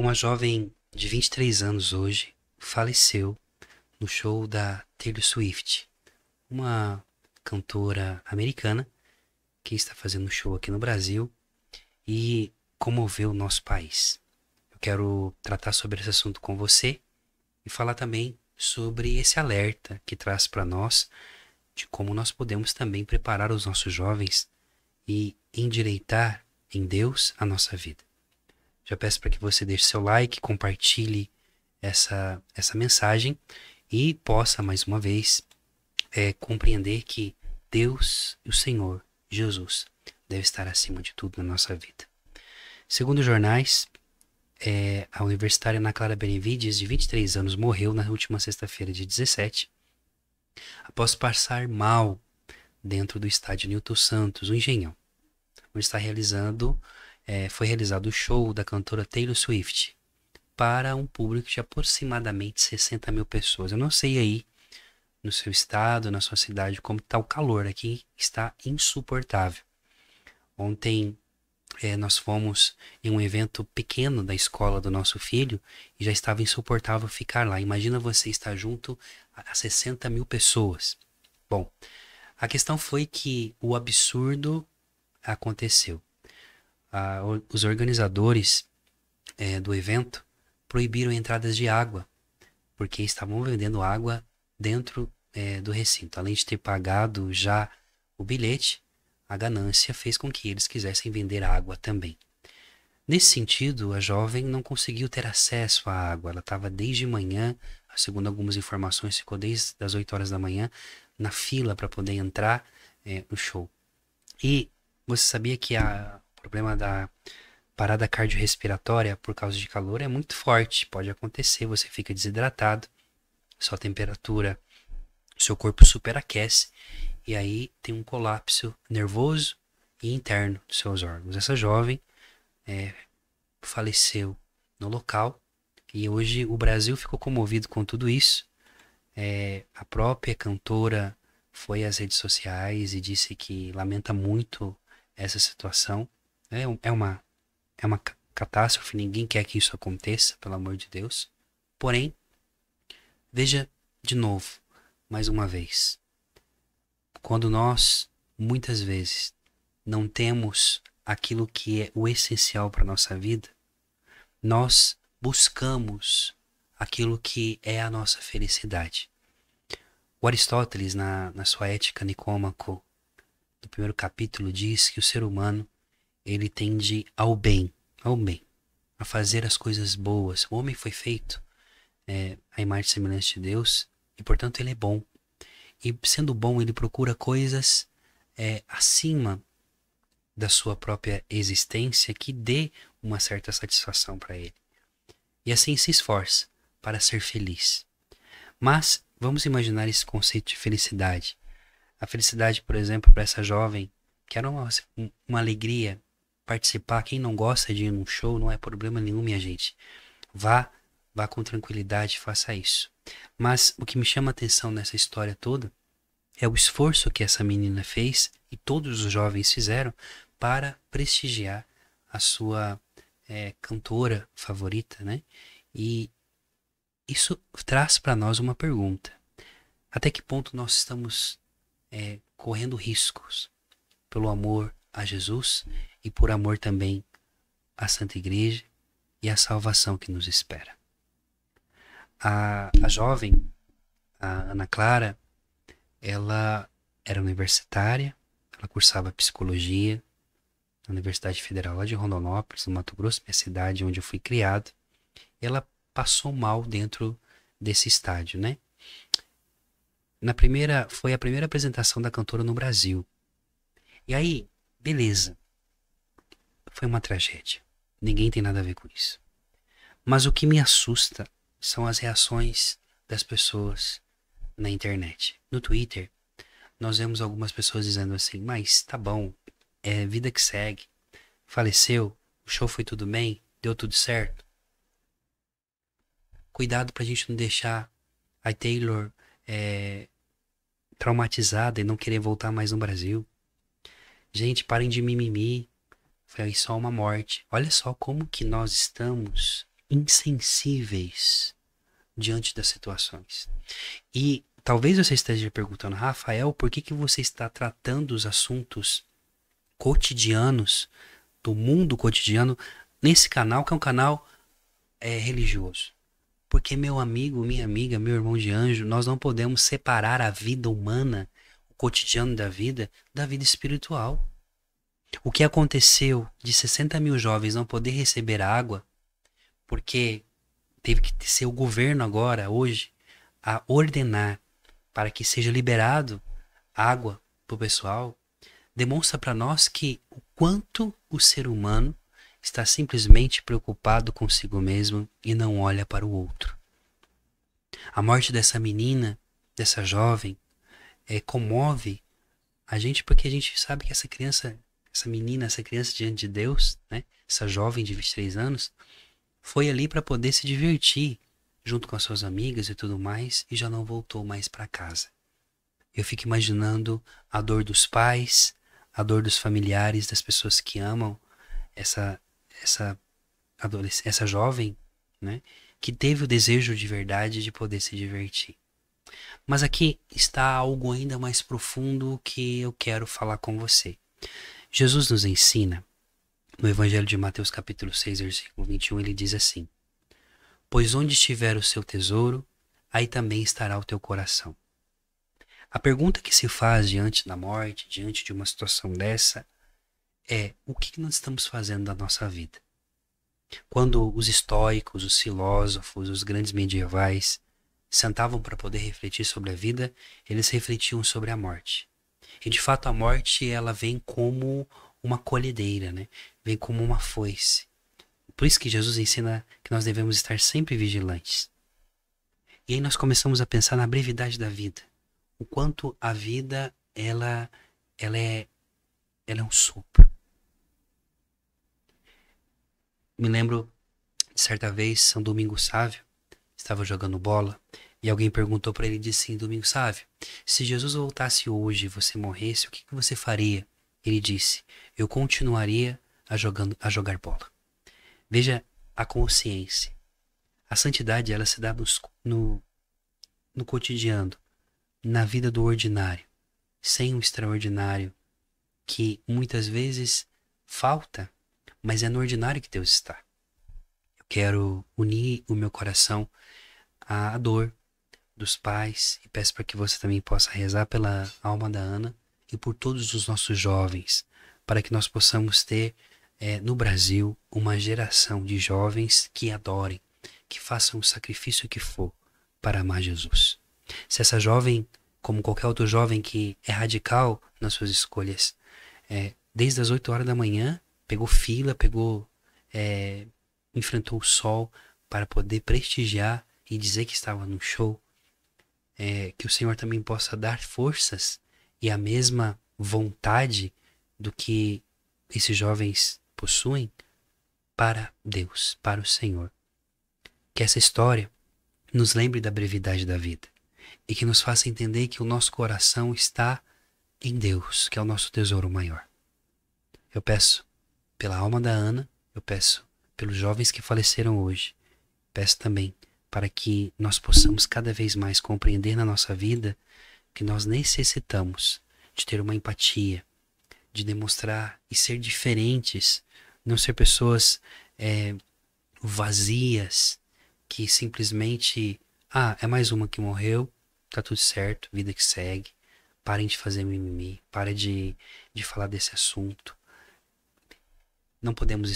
Uma jovem de 23 anos hoje faleceu no show da Taylor Swift, uma cantora americana que está fazendo show aqui no Brasil e comoveu o nosso país. Eu quero tratar sobre esse assunto com você e falar também sobre esse alerta que traz para nós de como nós podemos também preparar os nossos jovens e endireitar em Deus a nossa vida. Já peço para que você deixe seu like, compartilhe essa, essa mensagem e possa, mais uma vez, é, compreender que Deus, e o Senhor, Jesus, deve estar acima de tudo na nossa vida. Segundo jornais, é, a universitária Ana Clara Benevides, de 23 anos, morreu na última sexta-feira, de 17, após passar mal dentro do estádio Nilton Santos, o um Engenhão, onde está realizando é, foi realizado o show da cantora Taylor Swift para um público de aproximadamente 60 mil pessoas. Eu não sei aí no seu estado, na sua cidade, como está o calor. Aqui está insuportável. Ontem é, nós fomos em um evento pequeno da escola do nosso filho e já estava insuportável ficar lá. Imagina você estar junto a 60 mil pessoas. Bom, a questão foi que o absurdo aconteceu a, os organizadores é, do evento proibiram entradas de água, porque estavam vendendo água dentro é, do recinto. Além de ter pagado já o bilhete, a ganância fez com que eles quisessem vender água também. Nesse sentido, a jovem não conseguiu ter acesso à água. Ela estava desde manhã, segundo algumas informações, ficou desde as 8 horas da manhã na fila para poder entrar é, no show. E você sabia que a, problema da parada cardiorrespiratória por causa de calor é muito forte. Pode acontecer, você fica desidratado, sua temperatura, seu corpo superaquece e aí tem um colapso nervoso e interno dos seus órgãos. Essa jovem é, faleceu no local e hoje o Brasil ficou comovido com tudo isso. É, a própria cantora foi às redes sociais e disse que lamenta muito essa situação é, é, uma, é uma catástrofe, ninguém quer que isso aconteça, pelo amor de Deus. Porém, veja de novo, mais uma vez. Quando nós, muitas vezes, não temos aquilo que é o essencial para a nossa vida, nós buscamos aquilo que é a nossa felicidade. O Aristóteles, na, na sua Ética Nicômaco, no primeiro capítulo, diz que o ser humano ele tende ao bem, ao bem, a fazer as coisas boas. O homem foi feito é, a imagem e semelhança de Deus e, portanto, ele é bom. E sendo bom, ele procura coisas é, acima da sua própria existência que dê uma certa satisfação para ele. E assim se esforça para ser feliz. Mas vamos imaginar esse conceito de felicidade. A felicidade, por exemplo, para essa jovem, que era uma, uma alegria participar. Quem não gosta de ir num show, não é problema nenhum, minha gente. Vá, vá com tranquilidade, faça isso. Mas o que me chama a atenção nessa história toda é o esforço que essa menina fez e todos os jovens fizeram para prestigiar a sua é, cantora favorita, né? E isso traz para nós uma pergunta: até que ponto nós estamos é, correndo riscos pelo amor a Jesus e por amor também à Santa Igreja e à salvação que nos espera. A, a jovem, a Ana Clara, ela era universitária, ela cursava psicologia na Universidade Federal lá de Rondonópolis, no Mato Grosso, minha cidade onde eu fui criado. Ela passou mal dentro desse estádio, né? Na primeira foi a primeira apresentação da cantora no Brasil. E aí Beleza. Foi uma tragédia. Ninguém tem nada a ver com isso. Mas o que me assusta são as reações das pessoas na internet. No Twitter, nós vemos algumas pessoas dizendo assim: Mas tá bom, é vida que segue. Faleceu, o show foi tudo bem, deu tudo certo. Cuidado pra gente não deixar a Taylor é, traumatizada e não querer voltar mais no Brasil. Gente, parem de mimimi. Foi só uma morte. Olha só como que nós estamos insensíveis diante das situações. E talvez você esteja perguntando, Rafael, por que, que você está tratando os assuntos cotidianos, do mundo cotidiano, nesse canal que é um canal é, religioso? Porque, meu amigo, minha amiga, meu irmão de anjo, nós não podemos separar a vida humana cotidiano da vida, da vida espiritual. O que aconteceu de 60 mil jovens não poder receber água, porque teve que ser o governo agora, hoje, a ordenar para que seja liberado água para o pessoal, demonstra para nós que o quanto o ser humano está simplesmente preocupado consigo mesmo e não olha para o outro. A morte dessa menina, dessa jovem, é, comove a gente porque a gente sabe que essa criança, essa menina, essa criança diante de Deus, né? Essa jovem de 23 anos foi ali para poder se divertir junto com as suas amigas e tudo mais e já não voltou mais para casa. Eu fico imaginando a dor dos pais, a dor dos familiares, das pessoas que amam essa essa adolescente, essa jovem, né? Que teve o desejo de verdade de poder se divertir. Mas aqui está algo ainda mais profundo que eu quero falar com você. Jesus nos ensina, no Evangelho de Mateus, capítulo 6, versículo 21, ele diz assim: Pois onde estiver o seu tesouro, aí também estará o teu coração. A pergunta que se faz diante da morte, diante de uma situação dessa, é o que nós estamos fazendo da nossa vida? Quando os estoicos, os filósofos, os grandes medievais sentavam para poder refletir sobre a vida, eles refletiam sobre a morte. E de fato a morte ela vem como uma colhedeira, né? Vem como uma foice. Por isso que Jesus ensina que nós devemos estar sempre vigilantes. E aí nós começamos a pensar na brevidade da vida, o quanto a vida ela ela é ela é um sopro. Me lembro de certa vez São Domingos Sávio estava jogando bola e alguém perguntou para ele disse assim, domingo Sávio, se Jesus voltasse hoje e você morresse, o que, que você faria? Ele disse, eu continuaria a, jogando, a jogar bola. Veja a consciência. A santidade ela se dá no, no cotidiano, na vida do ordinário, sem o extraordinário que muitas vezes falta, mas é no ordinário que Deus está. Quero unir o meu coração à dor dos pais e peço para que você também possa rezar pela alma da Ana e por todos os nossos jovens, para que nós possamos ter é, no Brasil uma geração de jovens que adorem, que façam o sacrifício que for para amar Jesus. Se essa jovem, como qualquer outro jovem que é radical nas suas escolhas, é, desde as 8 horas da manhã, pegou fila, pegou é, enfrentou o sol para poder prestigiar e dizer que estava num show. É, que o Senhor também possa dar forças e a mesma vontade do que esses jovens possuem para Deus, para o Senhor. Que essa história nos lembre da brevidade da vida e que nos faça entender que o nosso coração está em Deus, que é o nosso tesouro maior. Eu peço pela alma da Ana, eu peço pelos jovens que faleceram hoje. Peço também para que nós possamos cada vez mais compreender na nossa vida que nós necessitamos de ter uma empatia, de demonstrar e ser diferentes, não ser pessoas é, vazias que simplesmente, ah, é mais uma que morreu, tá tudo certo, vida que segue, parem de fazer mimimi, parem de, de falar desse assunto, não podemos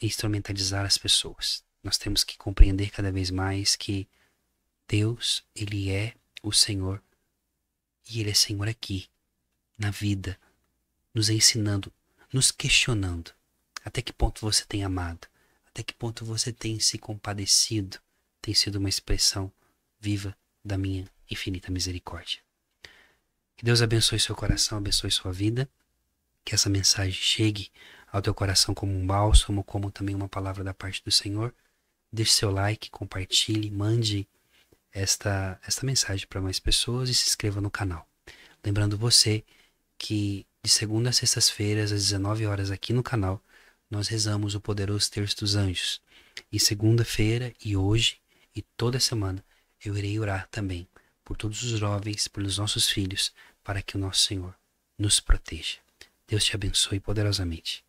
instrumentalizar as pessoas. Nós temos que compreender cada vez mais que Deus, Ele é o Senhor e Ele é Senhor aqui, na vida, nos ensinando, nos questionando. Até que ponto você tem amado? Até que ponto você tem se compadecido? Tem sido uma expressão viva da minha infinita misericórdia. Que Deus abençoe seu coração, abençoe sua vida. Que essa mensagem chegue ao teu coração como um bálsamo, como também uma palavra da parte do Senhor. Deixe seu like, compartilhe, mande esta, esta mensagem para mais pessoas e se inscreva no canal. Lembrando você que de segunda a sextas-feiras, às 19 horas aqui no canal, nós rezamos o poderoso terço dos anjos. E segunda-feira e hoje e toda semana eu irei orar também por todos os jovens, pelos nossos filhos, para que o nosso Senhor nos proteja. Deus te abençoe poderosamente.